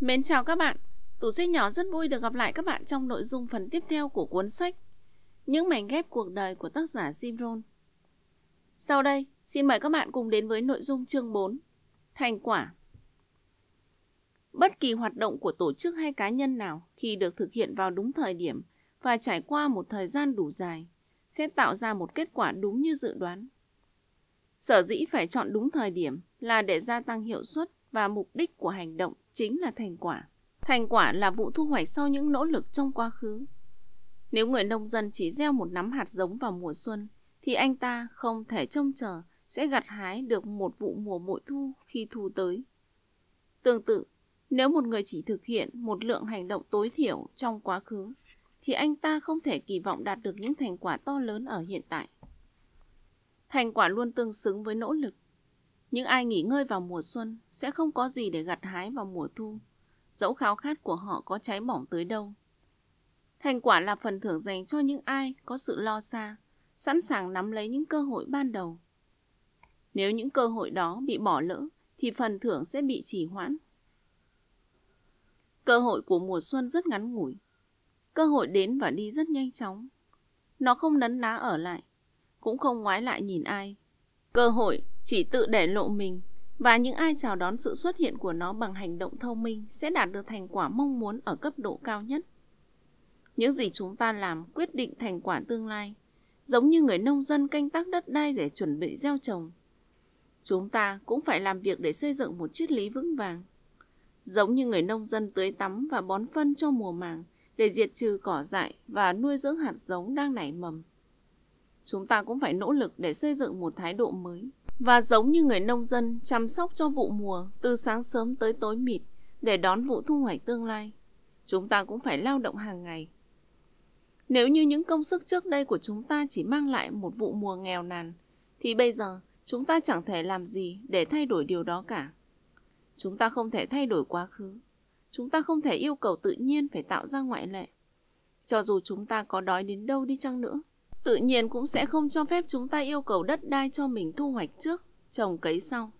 Mến chào các bạn, Tủ sách nhỏ rất vui được gặp lại các bạn trong nội dung phần tiếp theo của cuốn sách Những mảnh ghép cuộc đời của tác giả Jim Rohn. Sau đây, xin mời các bạn cùng đến với nội dung chương 4 Thành quả Bất kỳ hoạt động của tổ chức hay cá nhân nào khi được thực hiện vào đúng thời điểm và trải qua một thời gian đủ dài sẽ tạo ra một kết quả đúng như dự đoán. Sở dĩ phải chọn đúng thời điểm là để gia tăng hiệu suất và mục đích của hành động chính là thành quả. Thành quả là vụ thu hoạch sau những nỗ lực trong quá khứ. Nếu người nông dân chỉ gieo một nắm hạt giống vào mùa xuân, thì anh ta không thể trông chờ sẽ gặt hái được một vụ mùa bội thu khi thu tới. Tương tự, nếu một người chỉ thực hiện một lượng hành động tối thiểu trong quá khứ, thì anh ta không thể kỳ vọng đạt được những thành quả to lớn ở hiện tại. Thành quả luôn tương xứng với nỗ lực. Những ai nghỉ ngơi vào mùa xuân sẽ không có gì để gặt hái vào mùa thu, dẫu khao khát của họ có cháy bỏng tới đâu. Thành quả là phần thưởng dành cho những ai có sự lo xa, sẵn sàng nắm lấy những cơ hội ban đầu. Nếu những cơ hội đó bị bỏ lỡ, thì phần thưởng sẽ bị trì hoãn. Cơ hội của mùa xuân rất ngắn ngủi. Cơ hội đến và đi rất nhanh chóng. Nó không nấn ná ở lại, cũng không ngoái lại nhìn ai. Cơ hội chỉ tự để lộ mình và những ai chào đón sự xuất hiện của nó bằng hành động thông minh sẽ đạt được thành quả mong muốn ở cấp độ cao nhất. Những gì chúng ta làm quyết định thành quả tương lai, giống như người nông dân canh tác đất đai để chuẩn bị gieo trồng. Chúng ta cũng phải làm việc để xây dựng một triết lý vững vàng. Giống như người nông dân tưới tắm và bón phân cho mùa màng để diệt trừ cỏ dại và nuôi dưỡng hạt giống đang nảy mầm. Chúng ta cũng phải nỗ lực để xây dựng một thái độ mới, và giống như người nông dân chăm sóc cho vụ mùa từ sáng sớm tới tối mịt để đón vụ thu hoạch tương lai, chúng ta cũng phải lao động hàng ngày. Nếu như những công sức trước đây của chúng ta chỉ mang lại một vụ mùa nghèo nàn, thì bây giờ chúng ta chẳng thể làm gì để thay đổi điều đó cả. Chúng ta không thể thay đổi quá khứ. Chúng ta không thể yêu cầu tự nhiên phải tạo ra ngoại lệ. Cho dù chúng ta có đói đến đâu đi chăng nữa, tự nhiên cũng sẽ không cho phép chúng ta yêu cầu đất đai cho mình thu hoạch trước, trồng cấy sau.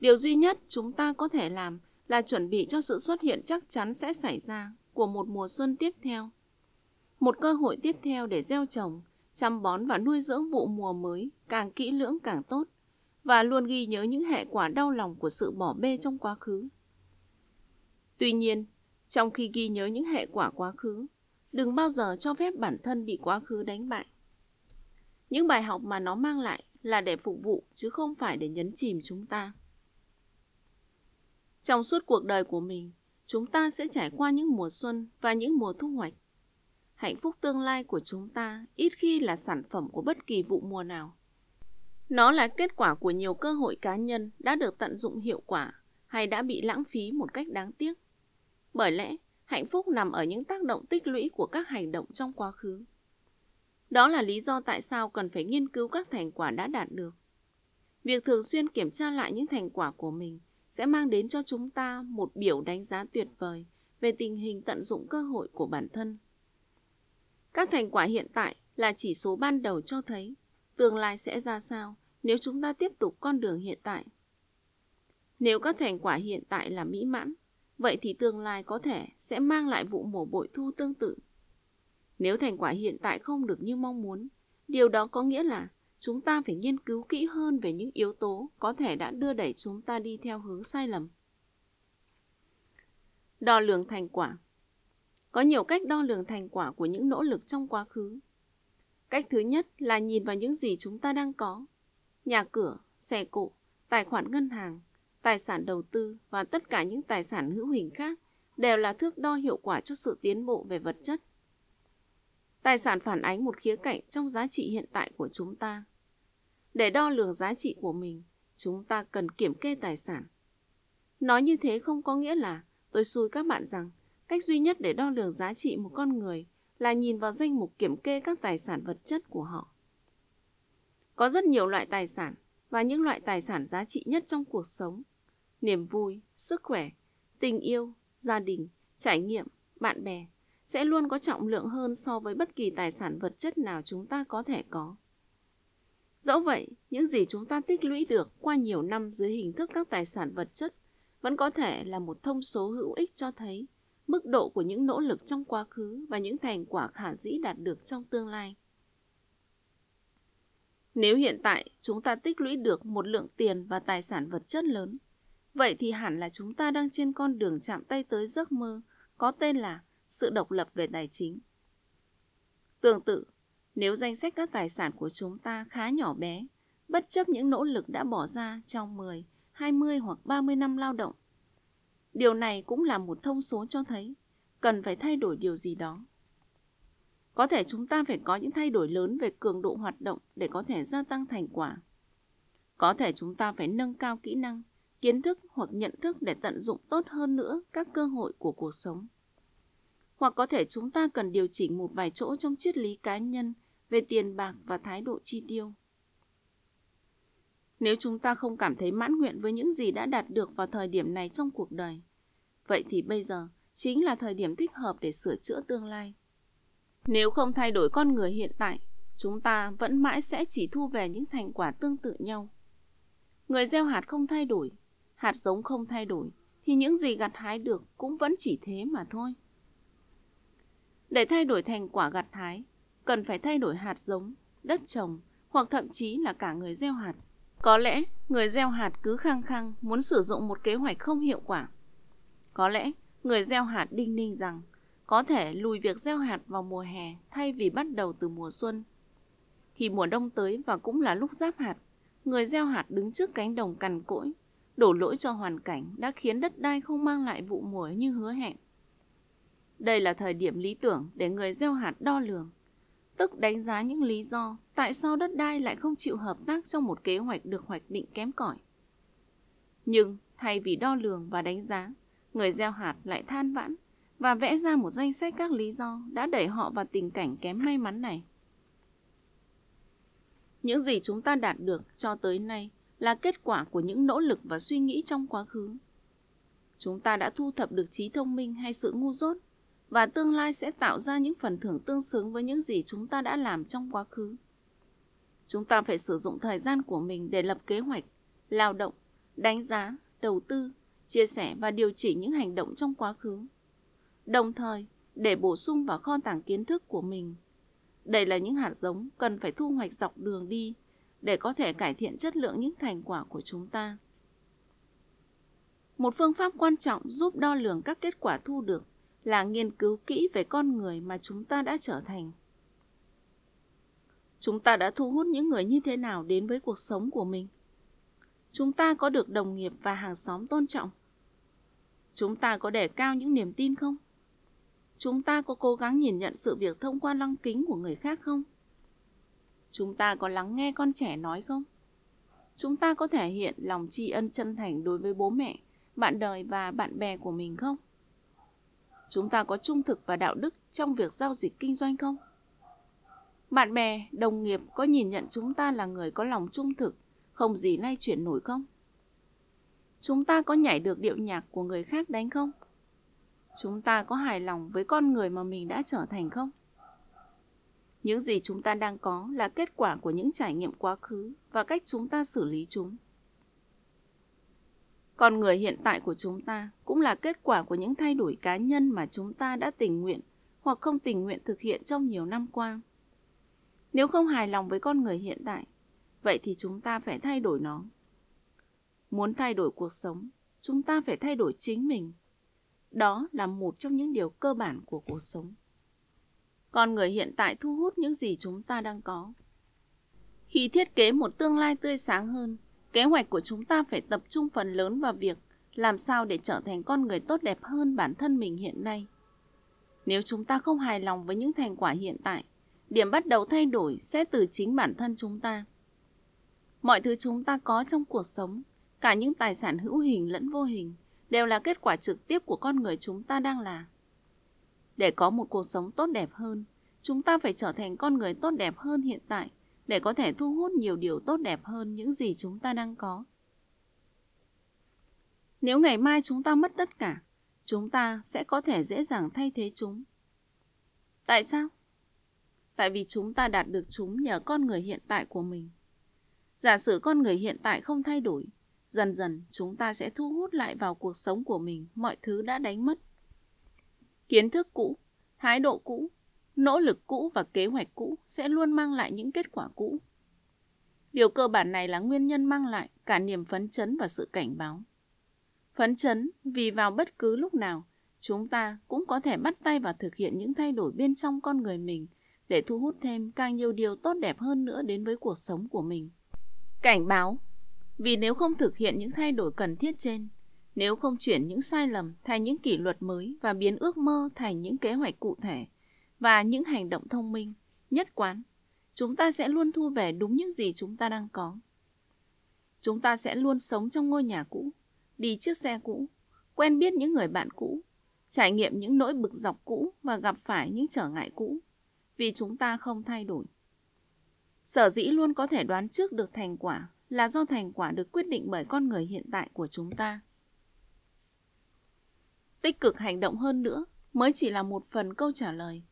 Điều duy nhất chúng ta có thể làm là chuẩn bị cho sự xuất hiện chắc chắn sẽ xảy ra của một mùa xuân tiếp theo. Một cơ hội tiếp theo để gieo trồng, chăm bón và nuôi dưỡng vụ mùa mới càng kỹ lưỡng càng tốt và luôn ghi nhớ những hệ quả đau lòng của sự bỏ bê trong quá khứ. Tuy nhiên, trong khi ghi nhớ những hệ quả quá khứ, đừng bao giờ cho phép bản thân bị quá khứ đánh bại. Những bài học mà nó mang lại là để phục vụ chứ không phải để nhấn chìm chúng ta. Trong suốt cuộc đời của mình, chúng ta sẽ trải qua những mùa xuân và những mùa thu hoạch. Hạnh phúc tương lai của chúng ta ít khi là sản phẩm của bất kỳ vụ mùa nào. Nó là kết quả của nhiều cơ hội cá nhân đã được tận dụng hiệu quả hay đã bị lãng phí một cách đáng tiếc. Bởi lẽ, hạnh phúc nằm ở những tác động tích lũy của các hành động trong quá khứ. Đó là lý do tại sao cần phải nghiên cứu các thành quả đã đạt được. Việc thường xuyên kiểm tra lại những thành quả của mình sẽ mang đến cho chúng ta một biểu đánh giá tuyệt vời về tình hình tận dụng cơ hội của bản thân. Các thành quả hiện tại là chỉ số ban đầu cho thấy tương lai sẽ ra sao nếu chúng ta tiếp tục con đường hiện tại. Nếu các thành quả hiện tại là mỹ mãn, vậy thì tương lai có thể sẽ mang lại vụ mổ bội thu tương tự nếu thành quả hiện tại không được như mong muốn, điều đó có nghĩa là chúng ta phải nghiên cứu kỹ hơn về những yếu tố có thể đã đưa đẩy chúng ta đi theo hướng sai lầm. Đo lường thành quả Có nhiều cách đo lường thành quả của những nỗ lực trong quá khứ. Cách thứ nhất là nhìn vào những gì chúng ta đang có. Nhà cửa, xe cộ, tài khoản ngân hàng, tài sản đầu tư và tất cả những tài sản hữu hình khác đều là thước đo hiệu quả cho sự tiến bộ về vật chất Tài sản phản ánh một khía cạnh trong giá trị hiện tại của chúng ta. Để đo lường giá trị của mình, chúng ta cần kiểm kê tài sản. Nói như thế không có nghĩa là tôi xui các bạn rằng cách duy nhất để đo lường giá trị một con người là nhìn vào danh mục kiểm kê các tài sản vật chất của họ. Có rất nhiều loại tài sản và những loại tài sản giá trị nhất trong cuộc sống. Niềm vui, sức khỏe, tình yêu, gia đình, trải nghiệm, bạn bè, sẽ luôn có trọng lượng hơn so với bất kỳ tài sản vật chất nào chúng ta có thể có. Dẫu vậy, những gì chúng ta tích lũy được qua nhiều năm dưới hình thức các tài sản vật chất vẫn có thể là một thông số hữu ích cho thấy mức độ của những nỗ lực trong quá khứ và những thành quả khả dĩ đạt được trong tương lai. Nếu hiện tại chúng ta tích lũy được một lượng tiền và tài sản vật chất lớn, vậy thì hẳn là chúng ta đang trên con đường chạm tay tới giấc mơ có tên là sự độc lập về tài chính. Tương tự, nếu danh sách các tài sản của chúng ta khá nhỏ bé, bất chấp những nỗ lực đã bỏ ra trong 10, 20 hoặc 30 năm lao động, điều này cũng là một thông số cho thấy cần phải thay đổi điều gì đó. Có thể chúng ta phải có những thay đổi lớn về cường độ hoạt động để có thể gia tăng thành quả. Có thể chúng ta phải nâng cao kỹ năng, kiến thức hoặc nhận thức để tận dụng tốt hơn nữa các cơ hội của cuộc sống hoặc có thể chúng ta cần điều chỉnh một vài chỗ trong triết lý cá nhân về tiền bạc và thái độ chi tiêu. Nếu chúng ta không cảm thấy mãn nguyện với những gì đã đạt được vào thời điểm này trong cuộc đời, vậy thì bây giờ chính là thời điểm thích hợp để sửa chữa tương lai. Nếu không thay đổi con người hiện tại, chúng ta vẫn mãi sẽ chỉ thu về những thành quả tương tự nhau. Người gieo hạt không thay đổi, hạt giống không thay đổi, thì những gì gặt hái được cũng vẫn chỉ thế mà thôi. Để thay đổi thành quả gặt hái, cần phải thay đổi hạt giống, đất trồng hoặc thậm chí là cả người gieo hạt. Có lẽ người gieo hạt cứ khăng khăng muốn sử dụng một kế hoạch không hiệu quả. Có lẽ người gieo hạt đinh ninh rằng có thể lùi việc gieo hạt vào mùa hè thay vì bắt đầu từ mùa xuân. Khi mùa đông tới và cũng là lúc giáp hạt, người gieo hạt đứng trước cánh đồng cằn cỗi, đổ lỗi cho hoàn cảnh đã khiến đất đai không mang lại vụ mùa như hứa hẹn. Đây là thời điểm lý tưởng để người gieo hạt đo lường, tức đánh giá những lý do tại sao đất đai lại không chịu hợp tác trong một kế hoạch được hoạch định kém cỏi. Nhưng thay vì đo lường và đánh giá, người gieo hạt lại than vãn và vẽ ra một danh sách các lý do đã đẩy họ vào tình cảnh kém may mắn này. Những gì chúng ta đạt được cho tới nay là kết quả của những nỗ lực và suy nghĩ trong quá khứ. Chúng ta đã thu thập được trí thông minh hay sự ngu dốt và tương lai sẽ tạo ra những phần thưởng tương xứng với những gì chúng ta đã làm trong quá khứ. Chúng ta phải sử dụng thời gian của mình để lập kế hoạch, lao động, đánh giá, đầu tư, chia sẻ và điều chỉnh những hành động trong quá khứ. Đồng thời, để bổ sung vào kho tàng kiến thức của mình. Đây là những hạt giống cần phải thu hoạch dọc đường đi để có thể cải thiện chất lượng những thành quả của chúng ta. Một phương pháp quan trọng giúp đo lường các kết quả thu được là nghiên cứu kỹ về con người mà chúng ta đã trở thành chúng ta đã thu hút những người như thế nào đến với cuộc sống của mình chúng ta có được đồng nghiệp và hàng xóm tôn trọng chúng ta có đề cao những niềm tin không chúng ta có cố gắng nhìn nhận sự việc thông qua lăng kính của người khác không chúng ta có lắng nghe con trẻ nói không chúng ta có thể hiện lòng tri ân chân thành đối với bố mẹ bạn đời và bạn bè của mình không chúng ta có trung thực và đạo đức trong việc giao dịch kinh doanh không? Bạn bè, đồng nghiệp có nhìn nhận chúng ta là người có lòng trung thực, không gì lay chuyển nổi không? Chúng ta có nhảy được điệu nhạc của người khác đánh không? Chúng ta có hài lòng với con người mà mình đã trở thành không? Những gì chúng ta đang có là kết quả của những trải nghiệm quá khứ và cách chúng ta xử lý chúng. Con người hiện tại của chúng ta cũng là kết quả của những thay đổi cá nhân mà chúng ta đã tình nguyện hoặc không tình nguyện thực hiện trong nhiều năm qua. Nếu không hài lòng với con người hiện tại, vậy thì chúng ta phải thay đổi nó. Muốn thay đổi cuộc sống, chúng ta phải thay đổi chính mình. Đó là một trong những điều cơ bản của cuộc sống. Con người hiện tại thu hút những gì chúng ta đang có. Khi thiết kế một tương lai tươi sáng hơn, Kế hoạch của chúng ta phải tập trung phần lớn vào việc làm sao để trở thành con người tốt đẹp hơn bản thân mình hiện nay. Nếu chúng ta không hài lòng với những thành quả hiện tại, điểm bắt đầu thay đổi sẽ từ chính bản thân chúng ta. Mọi thứ chúng ta có trong cuộc sống, cả những tài sản hữu hình lẫn vô hình, đều là kết quả trực tiếp của con người chúng ta đang là. Để có một cuộc sống tốt đẹp hơn, chúng ta phải trở thành con người tốt đẹp hơn hiện tại để có thể thu hút nhiều điều tốt đẹp hơn những gì chúng ta đang có. Nếu ngày mai chúng ta mất tất cả, chúng ta sẽ có thể dễ dàng thay thế chúng. Tại sao? Tại vì chúng ta đạt được chúng nhờ con người hiện tại của mình. Giả sử con người hiện tại không thay đổi, dần dần chúng ta sẽ thu hút lại vào cuộc sống của mình mọi thứ đã đánh mất. Kiến thức cũ, thái độ cũ, nỗ lực cũ và kế hoạch cũ sẽ luôn mang lại những kết quả cũ. Điều cơ bản này là nguyên nhân mang lại cả niềm phấn chấn và sự cảnh báo. Phấn chấn vì vào bất cứ lúc nào, chúng ta cũng có thể bắt tay vào thực hiện những thay đổi bên trong con người mình để thu hút thêm càng nhiều điều tốt đẹp hơn nữa đến với cuộc sống của mình. Cảnh báo Vì nếu không thực hiện những thay đổi cần thiết trên, nếu không chuyển những sai lầm thành những kỷ luật mới và biến ước mơ thành những kế hoạch cụ thể, và những hành động thông minh, nhất quán, chúng ta sẽ luôn thu về đúng những gì chúng ta đang có. Chúng ta sẽ luôn sống trong ngôi nhà cũ, đi chiếc xe cũ, quen biết những người bạn cũ, trải nghiệm những nỗi bực dọc cũ và gặp phải những trở ngại cũ, vì chúng ta không thay đổi. Sở dĩ luôn có thể đoán trước được thành quả là do thành quả được quyết định bởi con người hiện tại của chúng ta. Tích cực hành động hơn nữa mới chỉ là một phần câu trả lời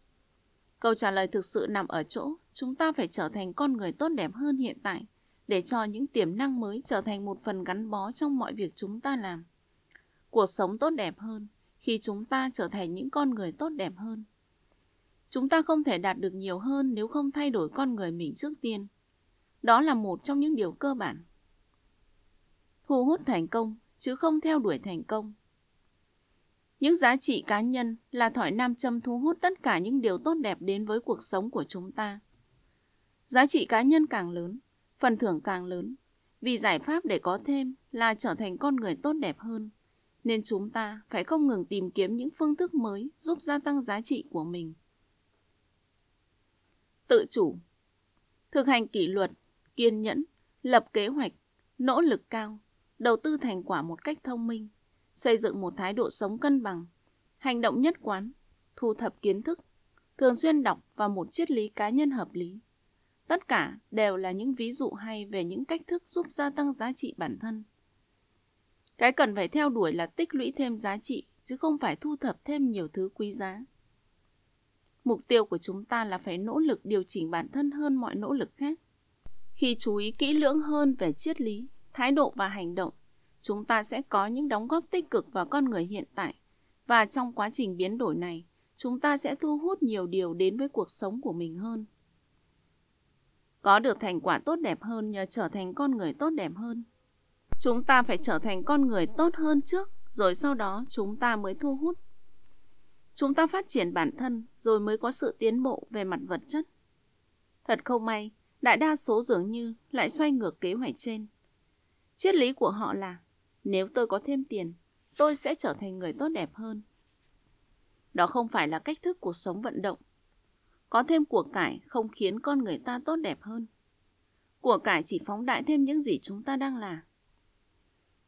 Câu trả lời thực sự nằm ở chỗ chúng ta phải trở thành con người tốt đẹp hơn hiện tại để cho những tiềm năng mới trở thành một phần gắn bó trong mọi việc chúng ta làm. Cuộc sống tốt đẹp hơn khi chúng ta trở thành những con người tốt đẹp hơn. Chúng ta không thể đạt được nhiều hơn nếu không thay đổi con người mình trước tiên. Đó là một trong những điều cơ bản. Thu hút thành công chứ không theo đuổi thành công những giá trị cá nhân là thỏi nam châm thu hút tất cả những điều tốt đẹp đến với cuộc sống của chúng ta. Giá trị cá nhân càng lớn, phần thưởng càng lớn, vì giải pháp để có thêm là trở thành con người tốt đẹp hơn, nên chúng ta phải không ngừng tìm kiếm những phương thức mới giúp gia tăng giá trị của mình. Tự chủ Thực hành kỷ luật, kiên nhẫn, lập kế hoạch, nỗ lực cao, đầu tư thành quả một cách thông minh – xây dựng một thái độ sống cân bằng, hành động nhất quán, thu thập kiến thức, thường xuyên đọc và một triết lý cá nhân hợp lý. Tất cả đều là những ví dụ hay về những cách thức giúp gia tăng giá trị bản thân. Cái cần phải theo đuổi là tích lũy thêm giá trị chứ không phải thu thập thêm nhiều thứ quý giá. Mục tiêu của chúng ta là phải nỗ lực điều chỉnh bản thân hơn mọi nỗ lực khác. Khi chú ý kỹ lưỡng hơn về triết lý, thái độ và hành động chúng ta sẽ có những đóng góp tích cực vào con người hiện tại. Và trong quá trình biến đổi này, chúng ta sẽ thu hút nhiều điều đến với cuộc sống của mình hơn. Có được thành quả tốt đẹp hơn nhờ trở thành con người tốt đẹp hơn. Chúng ta phải trở thành con người tốt hơn trước, rồi sau đó chúng ta mới thu hút. Chúng ta phát triển bản thân rồi mới có sự tiến bộ về mặt vật chất. Thật không may, đại đa số dường như lại xoay ngược kế hoạch trên. Triết lý của họ là nếu tôi có thêm tiền, tôi sẽ trở thành người tốt đẹp hơn. Đó không phải là cách thức cuộc sống vận động. Có thêm của cải không khiến con người ta tốt đẹp hơn. Của cải chỉ phóng đại thêm những gì chúng ta đang là.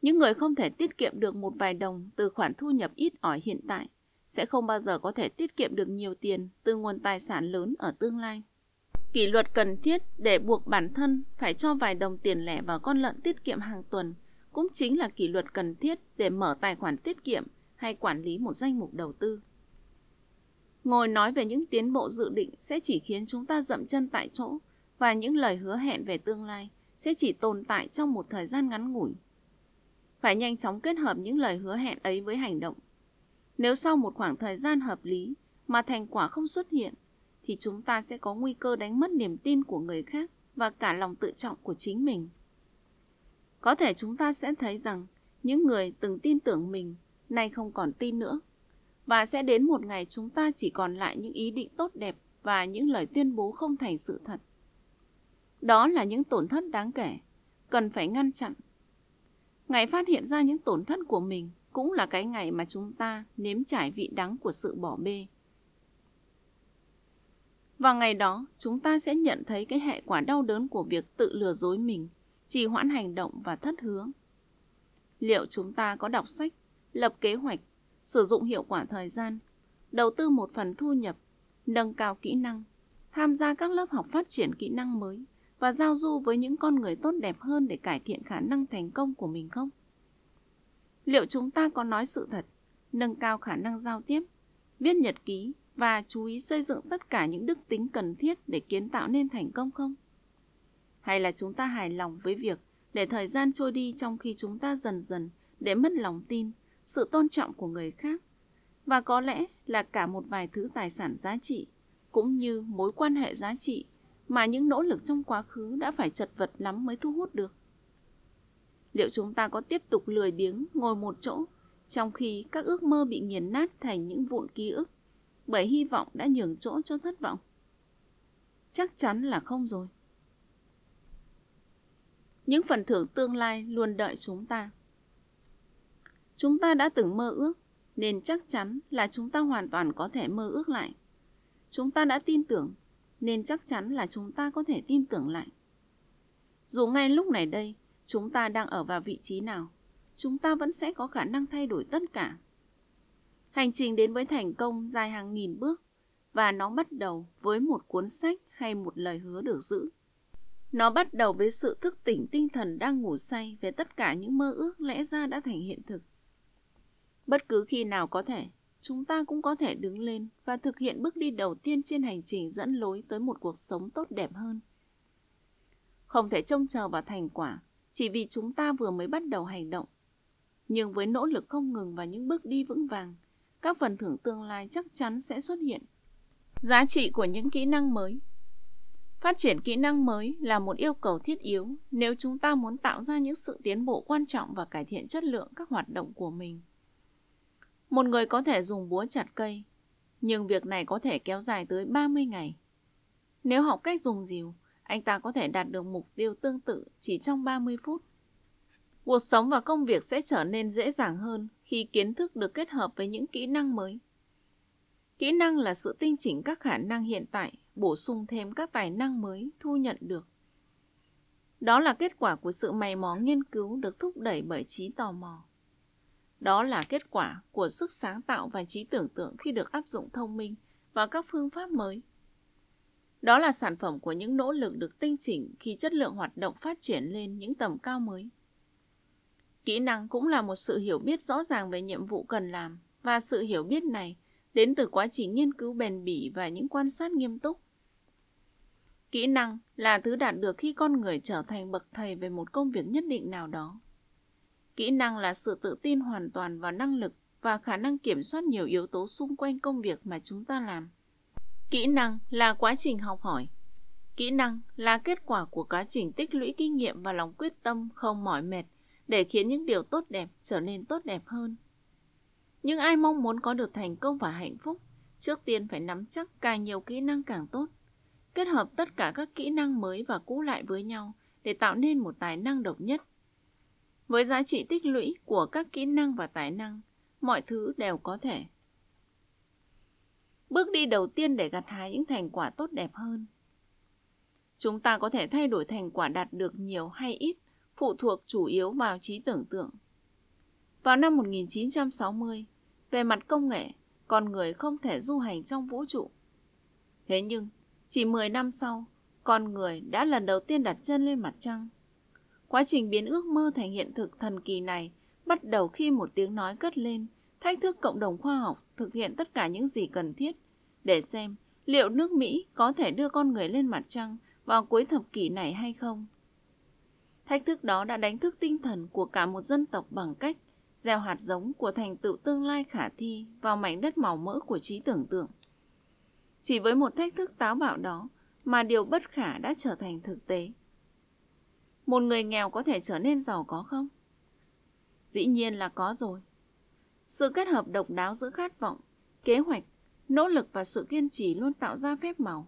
Những người không thể tiết kiệm được một vài đồng từ khoản thu nhập ít ỏi hiện tại sẽ không bao giờ có thể tiết kiệm được nhiều tiền từ nguồn tài sản lớn ở tương lai. Kỷ luật cần thiết để buộc bản thân phải cho vài đồng tiền lẻ vào con lợn tiết kiệm hàng tuần – cũng chính là kỷ luật cần thiết để mở tài khoản tiết kiệm hay quản lý một danh mục đầu tư. Ngồi nói về những tiến bộ dự định sẽ chỉ khiến chúng ta dậm chân tại chỗ và những lời hứa hẹn về tương lai sẽ chỉ tồn tại trong một thời gian ngắn ngủi. Phải nhanh chóng kết hợp những lời hứa hẹn ấy với hành động. Nếu sau một khoảng thời gian hợp lý mà thành quả không xuất hiện thì chúng ta sẽ có nguy cơ đánh mất niềm tin của người khác và cả lòng tự trọng của chính mình. Có thể chúng ta sẽ thấy rằng những người từng tin tưởng mình nay không còn tin nữa. Và sẽ đến một ngày chúng ta chỉ còn lại những ý định tốt đẹp và những lời tuyên bố không thành sự thật. Đó là những tổn thất đáng kể, cần phải ngăn chặn. Ngày phát hiện ra những tổn thất của mình cũng là cái ngày mà chúng ta nếm trải vị đắng của sự bỏ bê. Và ngày đó, chúng ta sẽ nhận thấy cái hệ quả đau đớn của việc tự lừa dối mình trì hoãn hành động và thất hướng. Liệu chúng ta có đọc sách, lập kế hoạch, sử dụng hiệu quả thời gian, đầu tư một phần thu nhập, nâng cao kỹ năng, tham gia các lớp học phát triển kỹ năng mới và giao du với những con người tốt đẹp hơn để cải thiện khả năng thành công của mình không? Liệu chúng ta có nói sự thật, nâng cao khả năng giao tiếp, viết nhật ký và chú ý xây dựng tất cả những đức tính cần thiết để kiến tạo nên thành công không? Hay là chúng ta hài lòng với việc để thời gian trôi đi trong khi chúng ta dần dần để mất lòng tin, sự tôn trọng của người khác và có lẽ là cả một vài thứ tài sản giá trị cũng như mối quan hệ giá trị mà những nỗ lực trong quá khứ đã phải chật vật lắm mới thu hút được. Liệu chúng ta có tiếp tục lười biếng ngồi một chỗ trong khi các ước mơ bị nghiền nát thành những vụn ký ức bởi hy vọng đã nhường chỗ cho thất vọng? Chắc chắn là không rồi những phần thưởng tương lai luôn đợi chúng ta. Chúng ta đã từng mơ ước, nên chắc chắn là chúng ta hoàn toàn có thể mơ ước lại. Chúng ta đã tin tưởng, nên chắc chắn là chúng ta có thể tin tưởng lại. Dù ngay lúc này đây, chúng ta đang ở vào vị trí nào, chúng ta vẫn sẽ có khả năng thay đổi tất cả. Hành trình đến với thành công dài hàng nghìn bước và nó bắt đầu với một cuốn sách hay một lời hứa được giữ. Nó bắt đầu với sự thức tỉnh tinh thần đang ngủ say về tất cả những mơ ước lẽ ra đã thành hiện thực. Bất cứ khi nào có thể, chúng ta cũng có thể đứng lên và thực hiện bước đi đầu tiên trên hành trình dẫn lối tới một cuộc sống tốt đẹp hơn. Không thể trông chờ vào thành quả chỉ vì chúng ta vừa mới bắt đầu hành động. Nhưng với nỗ lực không ngừng và những bước đi vững vàng, các phần thưởng tương lai chắc chắn sẽ xuất hiện. Giá trị của những kỹ năng mới Phát triển kỹ năng mới là một yêu cầu thiết yếu nếu chúng ta muốn tạo ra những sự tiến bộ quan trọng và cải thiện chất lượng các hoạt động của mình. Một người có thể dùng búa chặt cây, nhưng việc này có thể kéo dài tới 30 ngày. Nếu học cách dùng dìu, anh ta có thể đạt được mục tiêu tương tự chỉ trong 30 phút. Cuộc sống và công việc sẽ trở nên dễ dàng hơn khi kiến thức được kết hợp với những kỹ năng mới. Kỹ năng là sự tinh chỉnh các khả năng hiện tại bổ sung thêm các tài năng mới thu nhận được. Đó là kết quả của sự mày mò nghiên cứu được thúc đẩy bởi trí tò mò. Đó là kết quả của sức sáng tạo và trí tưởng tượng khi được áp dụng thông minh vào các phương pháp mới. Đó là sản phẩm của những nỗ lực được tinh chỉnh khi chất lượng hoạt động phát triển lên những tầm cao mới. Kỹ năng cũng là một sự hiểu biết rõ ràng về nhiệm vụ cần làm và sự hiểu biết này đến từ quá trình nghiên cứu bền bỉ và những quan sát nghiêm túc. Kỹ năng là thứ đạt được khi con người trở thành bậc thầy về một công việc nhất định nào đó. Kỹ năng là sự tự tin hoàn toàn vào năng lực và khả năng kiểm soát nhiều yếu tố xung quanh công việc mà chúng ta làm. Kỹ năng là quá trình học hỏi. Kỹ năng là kết quả của quá trình tích lũy kinh nghiệm và lòng quyết tâm không mỏi mệt để khiến những điều tốt đẹp trở nên tốt đẹp hơn. Nhưng ai mong muốn có được thành công và hạnh phúc, trước tiên phải nắm chắc càng nhiều kỹ năng càng tốt kết hợp tất cả các kỹ năng mới và cũ lại với nhau để tạo nên một tài năng độc nhất. Với giá trị tích lũy của các kỹ năng và tài năng, mọi thứ đều có thể. Bước đi đầu tiên để gặt hái những thành quả tốt đẹp hơn. Chúng ta có thể thay đổi thành quả đạt được nhiều hay ít, phụ thuộc chủ yếu vào trí tưởng tượng. Vào năm 1960, về mặt công nghệ, con người không thể du hành trong vũ trụ. Thế nhưng, chỉ 10 năm sau, con người đã lần đầu tiên đặt chân lên mặt trăng. Quá trình biến ước mơ thành hiện thực thần kỳ này bắt đầu khi một tiếng nói cất lên, thách thức cộng đồng khoa học thực hiện tất cả những gì cần thiết để xem liệu nước Mỹ có thể đưa con người lên mặt trăng vào cuối thập kỷ này hay không. Thách thức đó đã đánh thức tinh thần của cả một dân tộc bằng cách gieo hạt giống của thành tựu tương lai khả thi vào mảnh đất màu mỡ của trí tưởng tượng. Chỉ với một thách thức táo bạo đó mà điều bất khả đã trở thành thực tế. Một người nghèo có thể trở nên giàu có không? Dĩ nhiên là có rồi. Sự kết hợp độc đáo giữa khát vọng, kế hoạch, nỗ lực và sự kiên trì luôn tạo ra phép màu.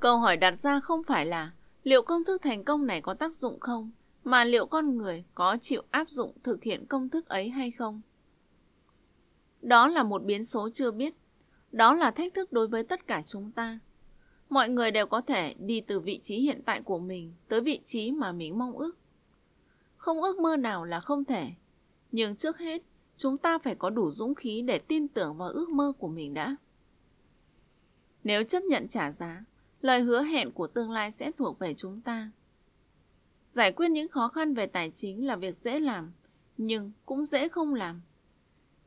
Câu hỏi đặt ra không phải là liệu công thức thành công này có tác dụng không, mà liệu con người có chịu áp dụng thực hiện công thức ấy hay không. Đó là một biến số chưa biết. Đó là thách thức đối với tất cả chúng ta. Mọi người đều có thể đi từ vị trí hiện tại của mình tới vị trí mà mình mong ước. Không ước mơ nào là không thể. Nhưng trước hết, chúng ta phải có đủ dũng khí để tin tưởng vào ước mơ của mình đã. Nếu chấp nhận trả giá, lời hứa hẹn của tương lai sẽ thuộc về chúng ta. Giải quyết những khó khăn về tài chính là việc dễ làm, nhưng cũng dễ không làm.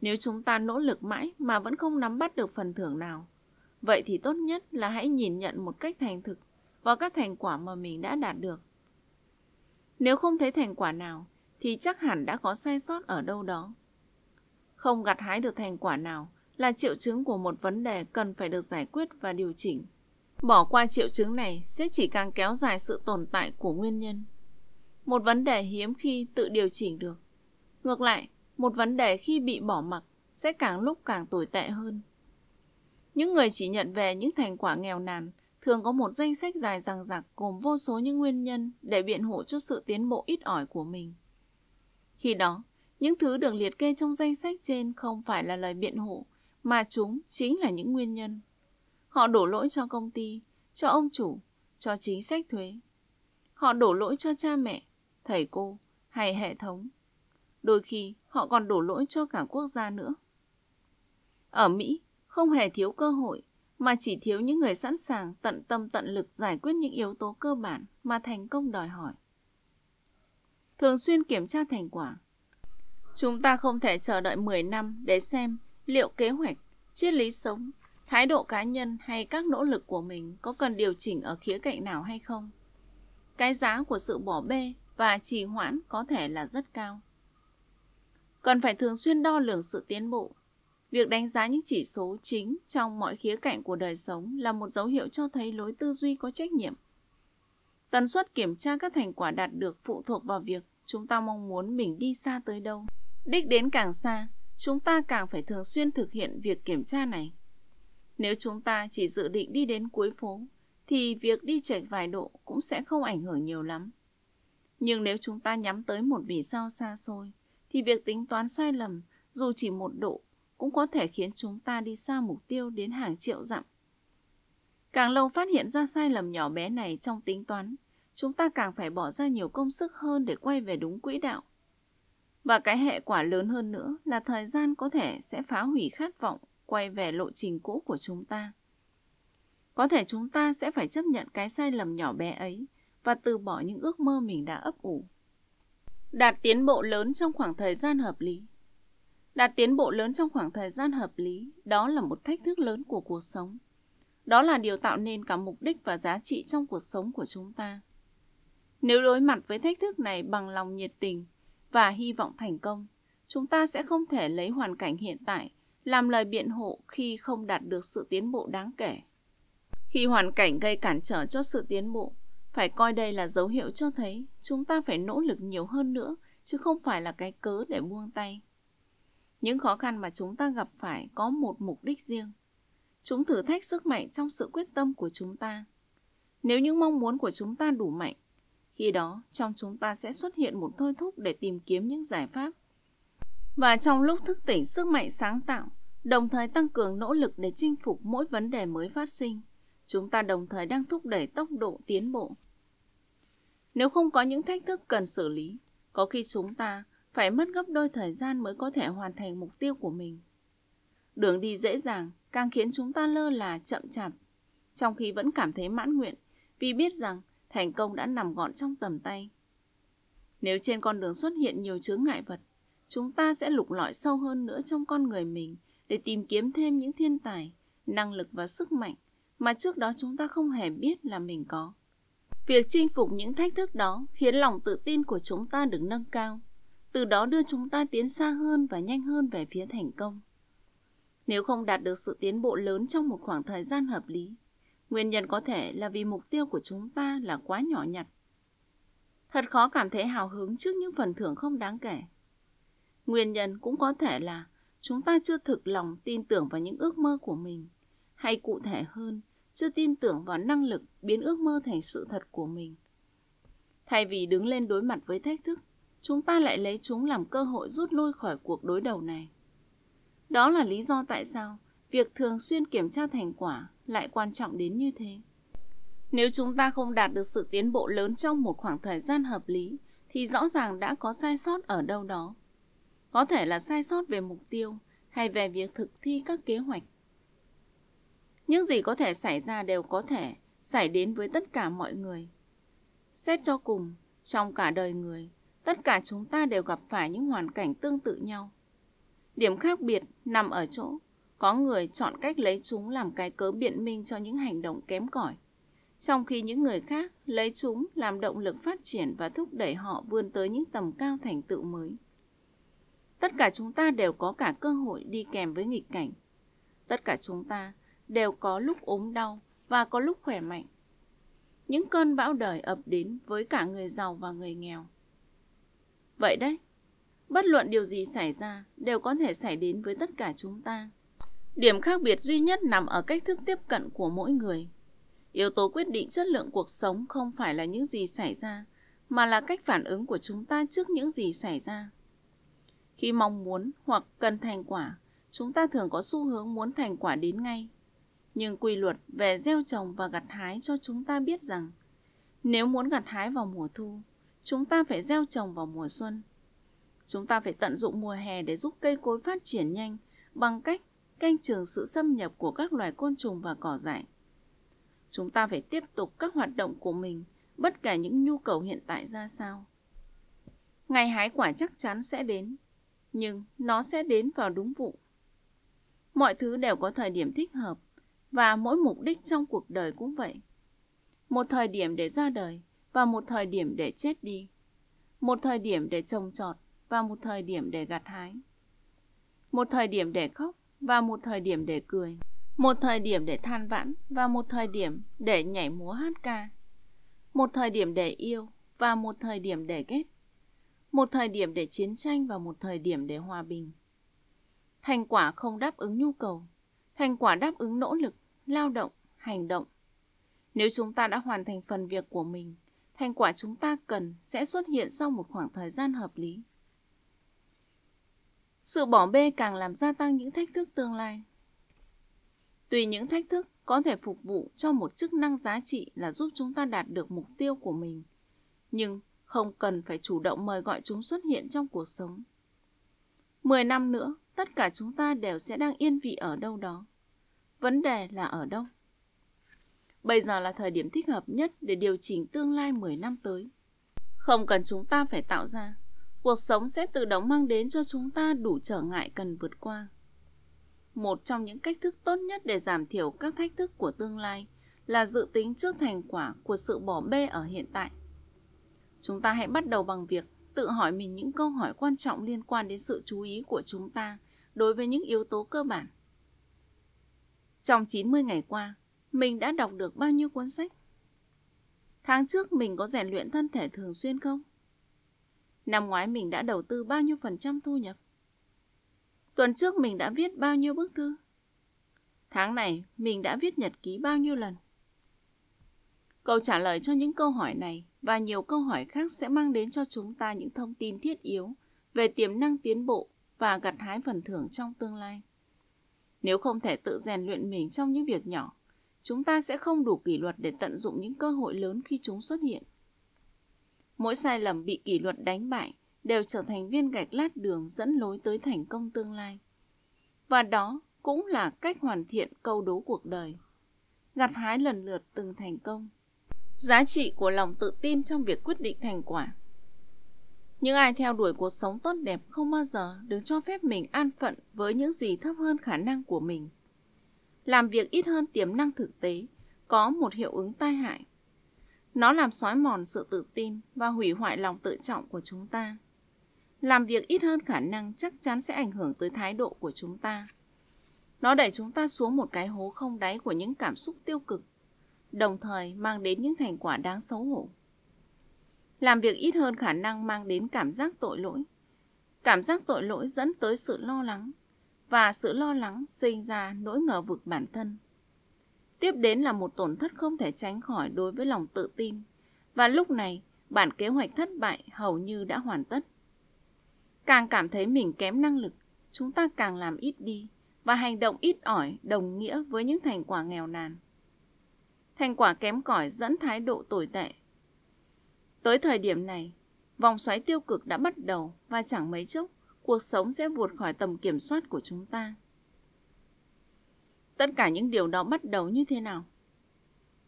Nếu chúng ta nỗ lực mãi mà vẫn không nắm bắt được phần thưởng nào, vậy thì tốt nhất là hãy nhìn nhận một cách thành thực vào các thành quả mà mình đã đạt được. Nếu không thấy thành quả nào, thì chắc hẳn đã có sai sót ở đâu đó. Không gặt hái được thành quả nào là triệu chứng của một vấn đề cần phải được giải quyết và điều chỉnh. Bỏ qua triệu chứng này sẽ chỉ càng kéo dài sự tồn tại của nguyên nhân. Một vấn đề hiếm khi tự điều chỉnh được. Ngược lại, một vấn đề khi bị bỏ mặc sẽ càng lúc càng tồi tệ hơn. Những người chỉ nhận về những thành quả nghèo nàn thường có một danh sách dài dằng dặc gồm vô số những nguyên nhân để biện hộ cho sự tiến bộ ít ỏi của mình. Khi đó, những thứ được liệt kê trong danh sách trên không phải là lời biện hộ, mà chúng chính là những nguyên nhân. Họ đổ lỗi cho công ty, cho ông chủ, cho chính sách thuế. Họ đổ lỗi cho cha mẹ, thầy cô hay hệ thống Đôi khi họ còn đổ lỗi cho cả quốc gia nữa. Ở Mỹ, không hề thiếu cơ hội, mà chỉ thiếu những người sẵn sàng tận tâm tận lực giải quyết những yếu tố cơ bản mà thành công đòi hỏi. Thường xuyên kiểm tra thành quả. Chúng ta không thể chờ đợi 10 năm để xem liệu kế hoạch, triết lý sống, thái độ cá nhân hay các nỗ lực của mình có cần điều chỉnh ở khía cạnh nào hay không. Cái giá của sự bỏ bê và trì hoãn có thể là rất cao cần phải thường xuyên đo lường sự tiến bộ. Việc đánh giá những chỉ số chính trong mọi khía cạnh của đời sống là một dấu hiệu cho thấy lối tư duy có trách nhiệm. Tần suất kiểm tra các thành quả đạt được phụ thuộc vào việc chúng ta mong muốn mình đi xa tới đâu. Đích đến càng xa, chúng ta càng phải thường xuyên thực hiện việc kiểm tra này. Nếu chúng ta chỉ dự định đi đến cuối phố, thì việc đi chệch vài độ cũng sẽ không ảnh hưởng nhiều lắm. Nhưng nếu chúng ta nhắm tới một vì sao xa xôi, thì việc tính toán sai lầm dù chỉ một độ cũng có thể khiến chúng ta đi xa mục tiêu đến hàng triệu dặm. Càng lâu phát hiện ra sai lầm nhỏ bé này trong tính toán, chúng ta càng phải bỏ ra nhiều công sức hơn để quay về đúng quỹ đạo. Và cái hệ quả lớn hơn nữa là thời gian có thể sẽ phá hủy khát vọng quay về lộ trình cũ của chúng ta. Có thể chúng ta sẽ phải chấp nhận cái sai lầm nhỏ bé ấy và từ bỏ những ước mơ mình đã ấp ủ đạt tiến bộ lớn trong khoảng thời gian hợp lý đạt tiến bộ lớn trong khoảng thời gian hợp lý đó là một thách thức lớn của cuộc sống đó là điều tạo nên cả mục đích và giá trị trong cuộc sống của chúng ta nếu đối mặt với thách thức này bằng lòng nhiệt tình và hy vọng thành công chúng ta sẽ không thể lấy hoàn cảnh hiện tại làm lời biện hộ khi không đạt được sự tiến bộ đáng kể khi hoàn cảnh gây cản trở cho sự tiến bộ phải coi đây là dấu hiệu cho thấy chúng ta phải nỗ lực nhiều hơn nữa, chứ không phải là cái cớ để buông tay. Những khó khăn mà chúng ta gặp phải có một mục đích riêng. Chúng thử thách sức mạnh trong sự quyết tâm của chúng ta. Nếu những mong muốn của chúng ta đủ mạnh, khi đó trong chúng ta sẽ xuất hiện một thôi thúc để tìm kiếm những giải pháp. Và trong lúc thức tỉnh sức mạnh sáng tạo, đồng thời tăng cường nỗ lực để chinh phục mỗi vấn đề mới phát sinh. Chúng ta đồng thời đang thúc đẩy tốc độ tiến bộ. Nếu không có những thách thức cần xử lý, có khi chúng ta phải mất gấp đôi thời gian mới có thể hoàn thành mục tiêu của mình. Đường đi dễ dàng càng khiến chúng ta lơ là chậm chạp, trong khi vẫn cảm thấy mãn nguyện vì biết rằng thành công đã nằm gọn trong tầm tay. Nếu trên con đường xuất hiện nhiều chướng ngại vật, chúng ta sẽ lục lọi sâu hơn nữa trong con người mình để tìm kiếm thêm những thiên tài, năng lực và sức mạnh mà trước đó chúng ta không hề biết là mình có. Việc chinh phục những thách thức đó khiến lòng tự tin của chúng ta được nâng cao, từ đó đưa chúng ta tiến xa hơn và nhanh hơn về phía thành công. Nếu không đạt được sự tiến bộ lớn trong một khoảng thời gian hợp lý, nguyên nhân có thể là vì mục tiêu của chúng ta là quá nhỏ nhặt. Thật khó cảm thấy hào hứng trước những phần thưởng không đáng kể. Nguyên nhân cũng có thể là chúng ta chưa thực lòng tin tưởng vào những ước mơ của mình hay cụ thể hơn chưa tin tưởng vào năng lực biến ước mơ thành sự thật của mình thay vì đứng lên đối mặt với thách thức chúng ta lại lấy chúng làm cơ hội rút lui khỏi cuộc đối đầu này đó là lý do tại sao việc thường xuyên kiểm tra thành quả lại quan trọng đến như thế nếu chúng ta không đạt được sự tiến bộ lớn trong một khoảng thời gian hợp lý thì rõ ràng đã có sai sót ở đâu đó có thể là sai sót về mục tiêu hay về việc thực thi các kế hoạch những gì có thể xảy ra đều có thể xảy đến với tất cả mọi người. Xét cho cùng, trong cả đời người, tất cả chúng ta đều gặp phải những hoàn cảnh tương tự nhau. Điểm khác biệt nằm ở chỗ, có người chọn cách lấy chúng làm cái cớ biện minh cho những hành động kém cỏi, trong khi những người khác lấy chúng làm động lực phát triển và thúc đẩy họ vươn tới những tầm cao thành tựu mới. Tất cả chúng ta đều có cả cơ hội đi kèm với nghịch cảnh. Tất cả chúng ta đều có lúc ốm đau và có lúc khỏe mạnh. Những cơn bão đời ập đến với cả người giàu và người nghèo. Vậy đấy, bất luận điều gì xảy ra đều có thể xảy đến với tất cả chúng ta. Điểm khác biệt duy nhất nằm ở cách thức tiếp cận của mỗi người. Yếu tố quyết định chất lượng cuộc sống không phải là những gì xảy ra, mà là cách phản ứng của chúng ta trước những gì xảy ra. Khi mong muốn hoặc cần thành quả, chúng ta thường có xu hướng muốn thành quả đến ngay. Nhưng quy luật về gieo trồng và gặt hái cho chúng ta biết rằng nếu muốn gặt hái vào mùa thu, chúng ta phải gieo trồng vào mùa xuân. Chúng ta phải tận dụng mùa hè để giúp cây cối phát triển nhanh bằng cách canh trường sự xâm nhập của các loài côn trùng và cỏ dại. Chúng ta phải tiếp tục các hoạt động của mình bất cả những nhu cầu hiện tại ra sao. Ngày hái quả chắc chắn sẽ đến, nhưng nó sẽ đến vào đúng vụ. Mọi thứ đều có thời điểm thích hợp và mỗi mục đích trong cuộc đời cũng vậy. Một thời điểm để ra đời và một thời điểm để chết đi. Một thời điểm để trồng trọt và một thời điểm để gặt hái. Một thời điểm để khóc và một thời điểm để cười. Một thời điểm để than vãn và một thời điểm để nhảy múa hát ca. Một thời điểm để yêu và một thời điểm để ghét. Một thời điểm để chiến tranh và một thời điểm để hòa bình. Thành quả không đáp ứng nhu cầu, thành quả đáp ứng nỗ lực lao động, hành động. Nếu chúng ta đã hoàn thành phần việc của mình, thành quả chúng ta cần sẽ xuất hiện sau một khoảng thời gian hợp lý. Sự bỏ bê càng làm gia tăng những thách thức tương lai. Tùy những thách thức có thể phục vụ cho một chức năng giá trị là giúp chúng ta đạt được mục tiêu của mình, nhưng không cần phải chủ động mời gọi chúng xuất hiện trong cuộc sống. 10 năm nữa, tất cả chúng ta đều sẽ đang yên vị ở đâu đó. Vấn đề là ở đâu? Bây giờ là thời điểm thích hợp nhất để điều chỉnh tương lai 10 năm tới. Không cần chúng ta phải tạo ra, cuộc sống sẽ tự động mang đến cho chúng ta đủ trở ngại cần vượt qua. Một trong những cách thức tốt nhất để giảm thiểu các thách thức của tương lai là dự tính trước thành quả của sự bỏ bê ở hiện tại. Chúng ta hãy bắt đầu bằng việc tự hỏi mình những câu hỏi quan trọng liên quan đến sự chú ý của chúng ta đối với những yếu tố cơ bản. Trong 90 ngày qua, mình đã đọc được bao nhiêu cuốn sách? Tháng trước mình có rèn luyện thân thể thường xuyên không? Năm ngoái mình đã đầu tư bao nhiêu phần trăm thu nhập? Tuần trước mình đã viết bao nhiêu bức thư? Tháng này mình đã viết nhật ký bao nhiêu lần? Câu trả lời cho những câu hỏi này và nhiều câu hỏi khác sẽ mang đến cho chúng ta những thông tin thiết yếu về tiềm năng tiến bộ và gặt hái phần thưởng trong tương lai. Nếu không thể tự rèn luyện mình trong những việc nhỏ, chúng ta sẽ không đủ kỷ luật để tận dụng những cơ hội lớn khi chúng xuất hiện. Mỗi sai lầm bị kỷ luật đánh bại đều trở thành viên gạch lát đường dẫn lối tới thành công tương lai. Và đó cũng là cách hoàn thiện câu đố cuộc đời. Gặt hái lần lượt từng thành công. Giá trị của lòng tự tin trong việc quyết định thành quả những ai theo đuổi cuộc sống tốt đẹp không bao giờ đừng cho phép mình an phận với những gì thấp hơn khả năng của mình. Làm việc ít hơn tiềm năng thực tế có một hiệu ứng tai hại. Nó làm xói mòn sự tự tin và hủy hoại lòng tự trọng của chúng ta. Làm việc ít hơn khả năng chắc chắn sẽ ảnh hưởng tới thái độ của chúng ta. Nó đẩy chúng ta xuống một cái hố không đáy của những cảm xúc tiêu cực, đồng thời mang đến những thành quả đáng xấu hổ làm việc ít hơn khả năng mang đến cảm giác tội lỗi. Cảm giác tội lỗi dẫn tới sự lo lắng, và sự lo lắng sinh ra nỗi ngờ vực bản thân. Tiếp đến là một tổn thất không thể tránh khỏi đối với lòng tự tin, và lúc này bản kế hoạch thất bại hầu như đã hoàn tất. Càng cảm thấy mình kém năng lực, chúng ta càng làm ít đi và hành động ít ỏi đồng nghĩa với những thành quả nghèo nàn. Thành quả kém cỏi dẫn thái độ tồi tệ Tới thời điểm này, vòng xoáy tiêu cực đã bắt đầu và chẳng mấy chốc cuộc sống sẽ vụt khỏi tầm kiểm soát của chúng ta. Tất cả những điều đó bắt đầu như thế nào?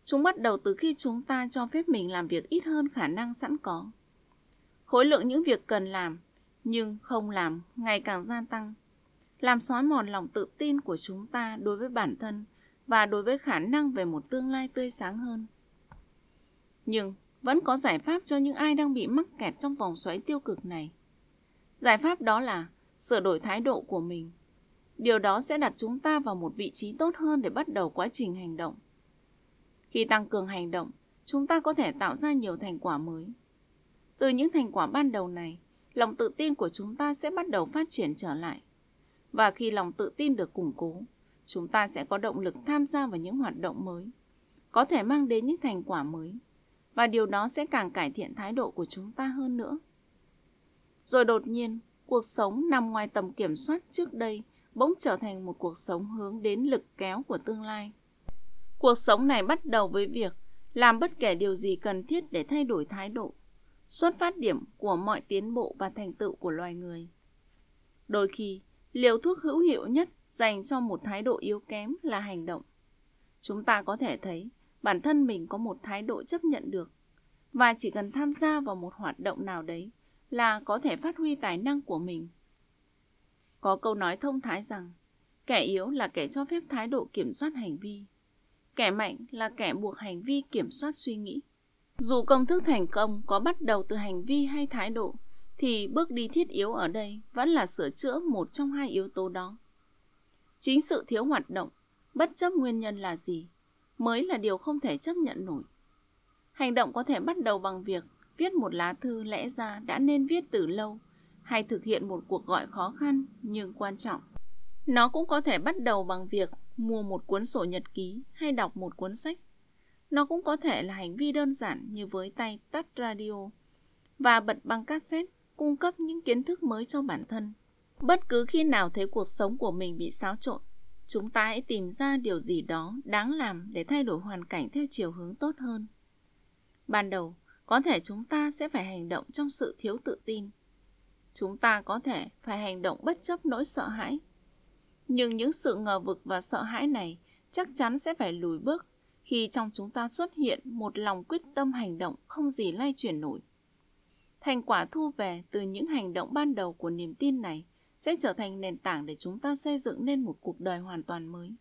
Chúng bắt đầu từ khi chúng ta cho phép mình làm việc ít hơn khả năng sẵn có. Khối lượng những việc cần làm nhưng không làm ngày càng gia tăng, làm xói mòn lòng tự tin của chúng ta đối với bản thân và đối với khả năng về một tương lai tươi sáng hơn. Nhưng vẫn có giải pháp cho những ai đang bị mắc kẹt trong vòng xoáy tiêu cực này. Giải pháp đó là sửa đổi thái độ của mình. Điều đó sẽ đặt chúng ta vào một vị trí tốt hơn để bắt đầu quá trình hành động. Khi tăng cường hành động, chúng ta có thể tạo ra nhiều thành quả mới. Từ những thành quả ban đầu này, lòng tự tin của chúng ta sẽ bắt đầu phát triển trở lại. Và khi lòng tự tin được củng cố, chúng ta sẽ có động lực tham gia vào những hoạt động mới, có thể mang đến những thành quả mới và điều đó sẽ càng cải thiện thái độ của chúng ta hơn nữa. Rồi đột nhiên, cuộc sống nằm ngoài tầm kiểm soát trước đây bỗng trở thành một cuộc sống hướng đến lực kéo của tương lai. Cuộc sống này bắt đầu với việc làm bất kể điều gì cần thiết để thay đổi thái độ, xuất phát điểm của mọi tiến bộ và thành tựu của loài người. Đôi khi, liều thuốc hữu hiệu nhất dành cho một thái độ yếu kém là hành động. Chúng ta có thể thấy bản thân mình có một thái độ chấp nhận được và chỉ cần tham gia vào một hoạt động nào đấy là có thể phát huy tài năng của mình. Có câu nói thông thái rằng, kẻ yếu là kẻ cho phép thái độ kiểm soát hành vi, kẻ mạnh là kẻ buộc hành vi kiểm soát suy nghĩ. Dù công thức thành công có bắt đầu từ hành vi hay thái độ, thì bước đi thiết yếu ở đây vẫn là sửa chữa một trong hai yếu tố đó. Chính sự thiếu hoạt động, bất chấp nguyên nhân là gì, mới là điều không thể chấp nhận nổi. Hành động có thể bắt đầu bằng việc viết một lá thư lẽ ra đã nên viết từ lâu hay thực hiện một cuộc gọi khó khăn nhưng quan trọng. Nó cũng có thể bắt đầu bằng việc mua một cuốn sổ nhật ký hay đọc một cuốn sách. Nó cũng có thể là hành vi đơn giản như với tay tắt radio và bật băng cassette cung cấp những kiến thức mới cho bản thân. Bất cứ khi nào thấy cuộc sống của mình bị xáo trộn, chúng ta hãy tìm ra điều gì đó đáng làm để thay đổi hoàn cảnh theo chiều hướng tốt hơn ban đầu có thể chúng ta sẽ phải hành động trong sự thiếu tự tin chúng ta có thể phải hành động bất chấp nỗi sợ hãi nhưng những sự ngờ vực và sợ hãi này chắc chắn sẽ phải lùi bước khi trong chúng ta xuất hiện một lòng quyết tâm hành động không gì lay chuyển nổi thành quả thu về từ những hành động ban đầu của niềm tin này sẽ trở thành nền tảng để chúng ta xây dựng nên một cuộc đời hoàn toàn mới.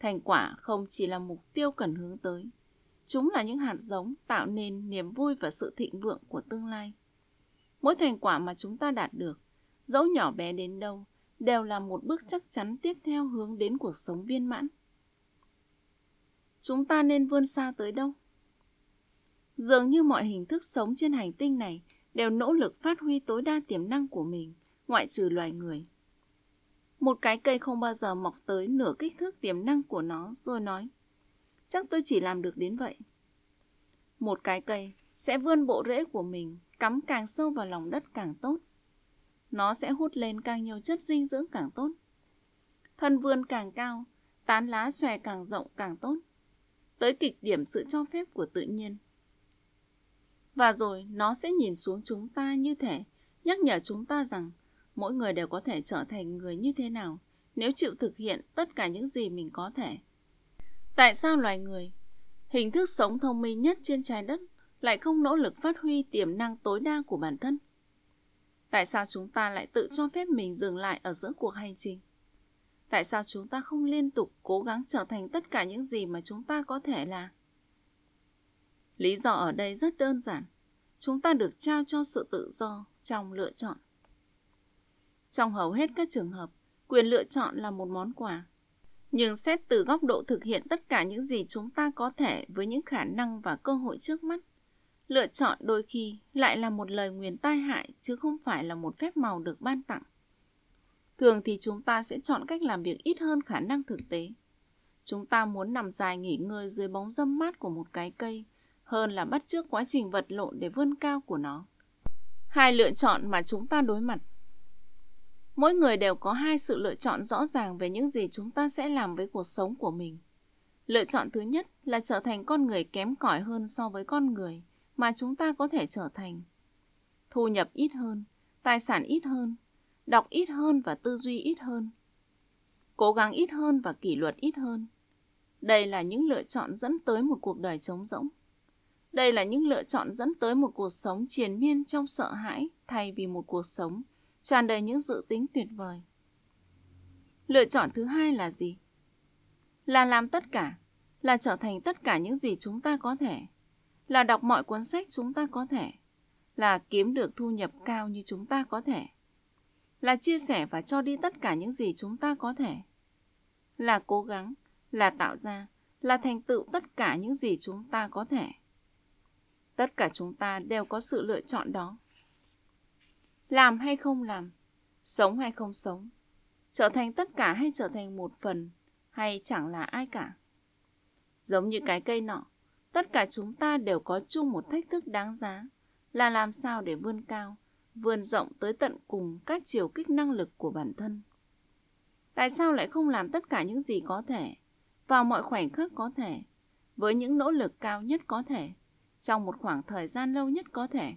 Thành quả không chỉ là mục tiêu cần hướng tới, chúng là những hạt giống tạo nên niềm vui và sự thịnh vượng của tương lai. Mỗi thành quả mà chúng ta đạt được, dẫu nhỏ bé đến đâu, đều là một bước chắc chắn tiếp theo hướng đến cuộc sống viên mãn. Chúng ta nên vươn xa tới đâu? Dường như mọi hình thức sống trên hành tinh này đều nỗ lực phát huy tối đa tiềm năng của mình ngoại trừ loài người. Một cái cây không bao giờ mọc tới nửa kích thước tiềm năng của nó rồi nói Chắc tôi chỉ làm được đến vậy. Một cái cây sẽ vươn bộ rễ của mình cắm càng sâu vào lòng đất càng tốt. Nó sẽ hút lên càng nhiều chất dinh dưỡng càng tốt. Thân vươn càng cao, tán lá xòe càng rộng càng tốt. Tới kịch điểm sự cho phép của tự nhiên. Và rồi nó sẽ nhìn xuống chúng ta như thể nhắc nhở chúng ta rằng mỗi người đều có thể trở thành người như thế nào nếu chịu thực hiện tất cả những gì mình có thể. Tại sao loài người, hình thức sống thông minh nhất trên trái đất, lại không nỗ lực phát huy tiềm năng tối đa của bản thân? Tại sao chúng ta lại tự cho phép mình dừng lại ở giữa cuộc hành trình? Tại sao chúng ta không liên tục cố gắng trở thành tất cả những gì mà chúng ta có thể là? Lý do ở đây rất đơn giản. Chúng ta được trao cho sự tự do trong lựa chọn. Trong hầu hết các trường hợp, quyền lựa chọn là một món quà. Nhưng xét từ góc độ thực hiện tất cả những gì chúng ta có thể với những khả năng và cơ hội trước mắt, lựa chọn đôi khi lại là một lời nguyền tai hại chứ không phải là một phép màu được ban tặng. Thường thì chúng ta sẽ chọn cách làm việc ít hơn khả năng thực tế. Chúng ta muốn nằm dài nghỉ ngơi dưới bóng râm mát của một cái cây hơn là bắt chước quá trình vật lộn để vươn cao của nó. Hai lựa chọn mà chúng ta đối mặt mỗi người đều có hai sự lựa chọn rõ ràng về những gì chúng ta sẽ làm với cuộc sống của mình lựa chọn thứ nhất là trở thành con người kém cỏi hơn so với con người mà chúng ta có thể trở thành thu nhập ít hơn tài sản ít hơn đọc ít hơn và tư duy ít hơn cố gắng ít hơn và kỷ luật ít hơn đây là những lựa chọn dẫn tới một cuộc đời trống rỗng đây là những lựa chọn dẫn tới một cuộc sống triền miên trong sợ hãi thay vì một cuộc sống tràn đầy những dự tính tuyệt vời. Lựa chọn thứ hai là gì? Là làm tất cả, là trở thành tất cả những gì chúng ta có thể, là đọc mọi cuốn sách chúng ta có thể, là kiếm được thu nhập cao như chúng ta có thể, là chia sẻ và cho đi tất cả những gì chúng ta có thể, là cố gắng, là tạo ra, là thành tựu tất cả những gì chúng ta có thể. Tất cả chúng ta đều có sự lựa chọn đó làm hay không làm, sống hay không sống, trở thành tất cả hay trở thành một phần, hay chẳng là ai cả. Giống như cái cây nọ, tất cả chúng ta đều có chung một thách thức đáng giá là làm sao để vươn cao, vươn rộng tới tận cùng các chiều kích năng lực của bản thân. Tại sao lại không làm tất cả những gì có thể, vào mọi khoảnh khắc có thể, với những nỗ lực cao nhất có thể, trong một khoảng thời gian lâu nhất có thể?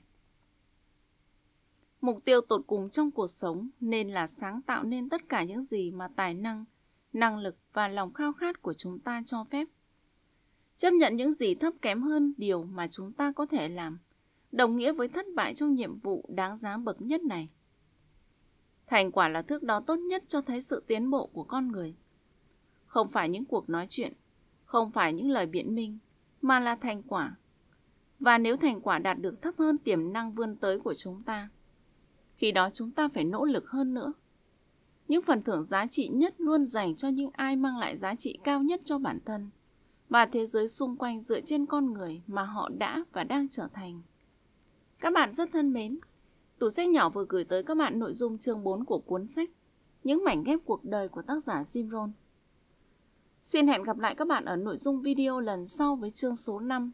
Mục tiêu tột cùng trong cuộc sống nên là sáng tạo nên tất cả những gì mà tài năng, năng lực và lòng khao khát của chúng ta cho phép. Chấp nhận những gì thấp kém hơn điều mà chúng ta có thể làm, đồng nghĩa với thất bại trong nhiệm vụ đáng giá bậc nhất này. Thành quả là thước đo tốt nhất cho thấy sự tiến bộ của con người. Không phải những cuộc nói chuyện, không phải những lời biện minh, mà là thành quả. Và nếu thành quả đạt được thấp hơn tiềm năng vươn tới của chúng ta, khi đó chúng ta phải nỗ lực hơn nữa. Những phần thưởng giá trị nhất luôn dành cho những ai mang lại giá trị cao nhất cho bản thân và thế giới xung quanh dựa trên con người mà họ đã và đang trở thành. Các bạn rất thân mến, tủ sách nhỏ vừa gửi tới các bạn nội dung chương 4 của cuốn sách Những mảnh ghép cuộc đời của tác giả Jim Rohn. Xin hẹn gặp lại các bạn ở nội dung video lần sau với chương số 5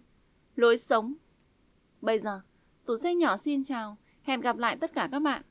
Lối sống Bây giờ, tủ sách nhỏ xin chào Hẹn gặp lại tất cả các bạn